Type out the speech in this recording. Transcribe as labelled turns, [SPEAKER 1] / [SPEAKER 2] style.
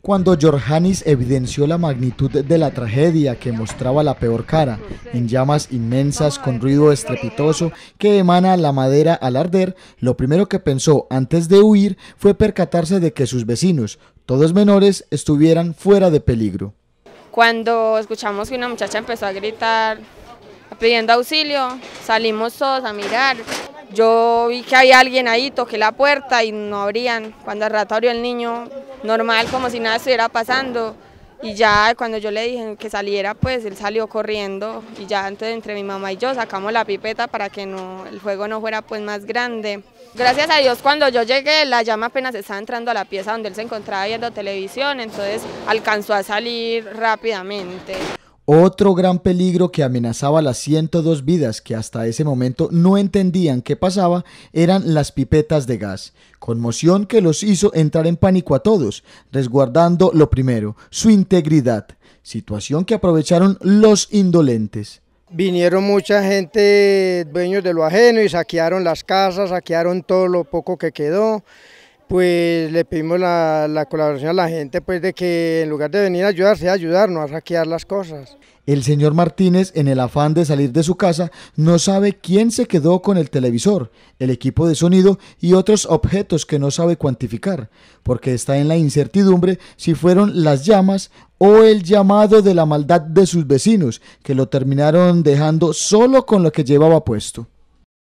[SPEAKER 1] Cuando Yorhanis evidenció la magnitud de la tragedia que mostraba la peor cara, en llamas inmensas con ruido estrepitoso que emana la madera al arder, lo primero que pensó antes de huir fue percatarse de que sus vecinos, todos menores, estuvieran fuera de peligro.
[SPEAKER 2] Cuando escuchamos que una muchacha empezó a gritar pidiendo auxilio, salimos todos a mirar. Yo vi que había alguien ahí, toqué la puerta y no abrían. Cuando al rato abrió el niño, normal, como si nada estuviera pasando. Y ya cuando yo le dije que saliera, pues él salió corriendo y ya entonces entre mi mamá y yo sacamos la pipeta para que no, el juego no fuera pues más grande. Gracias a Dios cuando yo llegué la llama apenas estaba entrando a la pieza donde él se encontraba viendo televisión, entonces alcanzó a salir rápidamente.
[SPEAKER 1] Otro gran peligro que amenazaba las 102 vidas que hasta ese momento no entendían qué pasaba eran las pipetas de gas, conmoción que los hizo entrar en pánico a todos, resguardando lo primero, su integridad, situación que aprovecharon los indolentes.
[SPEAKER 3] Vinieron mucha gente, dueños de lo ajeno, y saquearon las casas, saquearon todo lo poco que quedó pues le pedimos la, colaboración a la gente, pues de que en lugar de venir a ayudarse, a ayudarnos a saquear las cosas.
[SPEAKER 1] El señor Martínez, en el afán de salir de su casa, no sabe quién se quedó con el televisor, el equipo de sonido y otros objetos que no sabe cuantificar, porque está en la incertidumbre si fueron las llamas o el llamado de la maldad de sus vecinos, que lo terminaron dejando solo con lo que llevaba puesto.